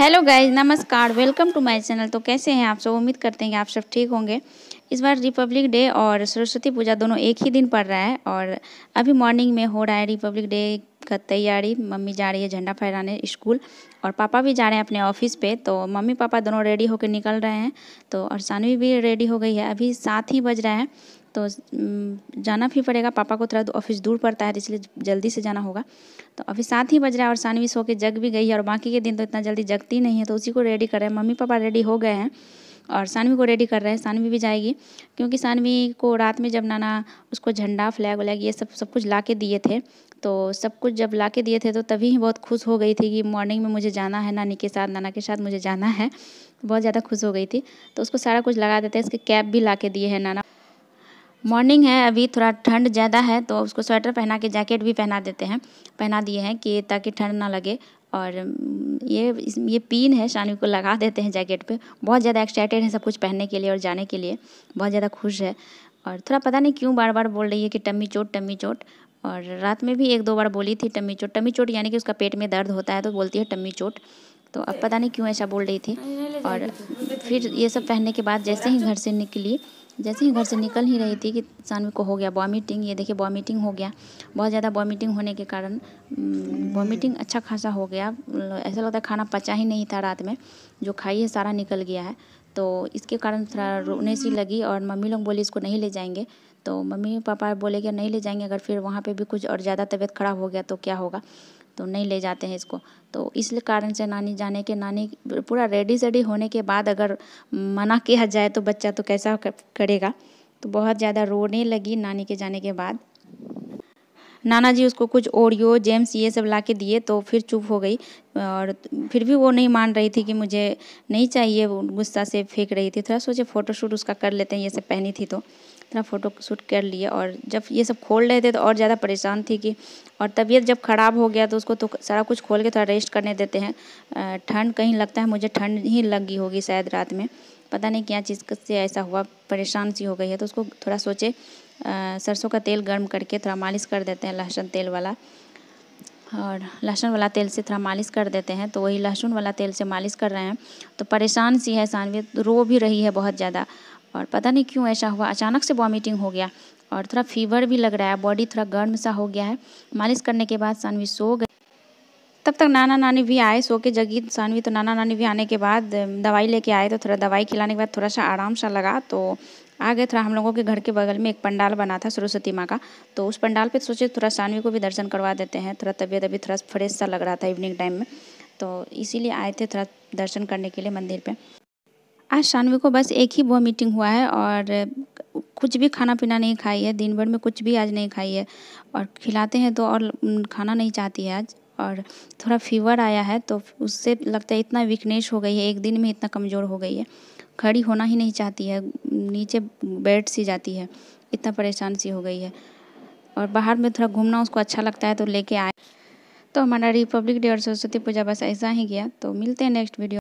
hello guys नमस्कार welcome to my channel तो कैसे हैं आप सब उम्मीद करते हैं कि आप सब ठीक होंगे इस बार रिपब्लिक डे और सरस्वती पूजा दोनों एक ही दिन पड़ रहा है और अभी मॉर्निंग में हो रहा है रिपब्लिक डे का तैयारी मम्मी जा रही है झंडा फहराने स्कूल और पापा भी जा रहे हैं अपने ऑफिस पे तो मम्मी पापा दोनों रेडी होकर निकल रहे हैं तो और सानवी भी रेडी हो गई है अभी सात ही बज रहा है तो जाना भी पड़ेगा पापा को थोड़ा ऑफिस दूर पड़ता है इसलिए जल्दी से जाना होगा तो अभी सात ही बज रहा है और सानवी सो के जग भी गई है और बाकी के दिन तो इतना जल्दी जगती नहीं है तो उसी को रेडी कर रहे हैं मम्मी पापा रेडी हो गए हैं और सानवी को रेडी कर रहे हैं सानवी भी जाएगी क्योंकि सानवी को रात में जब नाना उसको झंडा फ्लैग व्लैग ये सब सब कुछ ला के दिए थे तो सब कुछ जब ला के दिए थे तो तभी ही बहुत खुश हो गई थी कि मॉर्निंग में मुझे जाना है नानी के साथ नाना के साथ मुझे जाना है बहुत ज़्यादा खुश हो गई थी तो उसको सारा कुछ लगा देते हैं इसके कैप भी ला के दिए हैं नाना मॉर्निंग है अभी थोड़ा ठंड ज़्यादा है तो उसको स्वेटर पहना के जैकेट भी पहना देते हैं पहना दिए हैं कि ताकि ठंड ना लगे और ये ये पिन है शानी को लगा देते हैं जैकेट पे बहुत ज़्यादा एक्साइटेड है सब कुछ पहनने के लिए और जाने के लिए बहुत ज़्यादा खुश है और थोड़ा पता नहीं क्यों बार बार बोल रही है कि टम्मी चोट टम्मी चोट और रात में भी एक दो बार बोली थी टम्मी चोट टम्मी चोट यानी कि उसका पेट में दर्द होता है तो बोलती है टम्मी चोट तो अब पता नहीं क्यों ऐसा बोल रही थी और फिर ये सब पहनने के बाद जैसे ही घर से निकली जैसे ही घर से निकल ही रही थी कि सानवी को हो गया वॉमिटिंग ये देखिए वॉमिटिंग हो गया बहुत ज़्यादा वॉमिटिंग होने के कारण वॉमिटिंग हम्म, अच्छा खासा हो गया ऐसा लगता है खाना पचा ही नहीं था रात में जो खाई है सारा निकल गया है तो इसके कारण थोड़ा रोने सी लगी और मम्मी लोग बोली इसको नहीं ले जाएंगे तो मम्मी पापा बोले कि नहीं ले जाएंगे अगर फिर वहाँ पे भी कुछ और ज़्यादा तबीयत खराब हो गया तो क्या होगा तो नहीं ले जाते हैं इसको तो इस कारण से नानी जाने के नानी पूरा रेडी सेडी होने के बाद अगर मना किया जाए तो बच्चा तो कैसा करेगा तो बहुत ज़्यादा रोने लगी नानी के जाने के बाद नाना जी उसको कुछ ओरियो जेम्स ये सब ला के दिए तो फिर चुप हो गई और फिर भी वो नहीं मान रही थी कि मुझे नहीं चाहिए वो गुस्सा से फेंक रही थी थोड़ा सोचे फ़ोटोशूट उसका कर लेते हैं ये सब पहनी थी तो इतना फ़ोटो शूट कर लिया और जब ये सब खोल रहे थे तो और ज़्यादा परेशान थी कि और तबीयत जब ख़राब हो गया तो उसको तो सारा कुछ खोल के थोड़ा रेस्ट करने देते हैं ठंड कहीं लगता है मुझे ठंड ही लगी होगी शायद रात में पता नहीं क्या चीज़ से ऐसा हुआ परेशान सी हो गई है तो उसको थोड़ा सोचे सरसों का तेल गर्म करके थोड़ा मालिश कर देते हैं लहसुन तेल वाला और लहसुन वाला तेल से थोड़ा मालिश कर देते हैं तो वही लहसुन वाला तेल से मालिश कर रहे हैं तो परेशान सी है सानवी रो भी रही है बहुत ज़्यादा और पता नहीं क्यों ऐसा हुआ अचानक से वॉमिटिंग हो गया और थोड़ा फीवर भी लग रहा है बॉडी थोड़ा गर्म सा हो गया है मालिश करने के बाद सानवी सो गई तब तक नाना नानी भी आए सो के जगी सानवी तो नाना नानी भी आने के बाद दवाई लेके आए तो थोड़ा दवाई खिलाने के बाद थोड़ा सा आराम सा लगा तो आ गए थोड़ा हम लोगों के घर के बगल में एक पंडाल बना था सरस्वती माँ का तो उस पंडाल पे सोचे थोड़ा सानवी को भी दर्शन करवा देते हैं थोड़ा तबीयत अभी थोड़ा फ्रेश सा लग रहा था इवनिंग टाइम में तो इसीलिए आए थे थोड़ा दर्शन करने के लिए मंदिर पर आज शानवी को बस एक ही वो मीटिंग हुआ है और कुछ भी खाना पीना नहीं खाई है दिन भर में कुछ भी आज नहीं खाई है और खिलाते हैं तो और खाना नहीं चाहती है आज और थोड़ा फीवर आया है तो उससे लगता है इतना वीकनेस हो गई है एक दिन में इतना कमज़ोर हो गई है खड़ी होना ही नहीं चाहती है नीचे बैठ सी जाती है इतना परेशान सी हो गई है और बाहर में थोड़ा घूमना उसको अच्छा लगता है तो लेके आए तो हमारा रिपब्लिक डे और सरस्वती पूजा बस ऐसा ही गया तो मिलते हैं नेक्स्ट वीडियो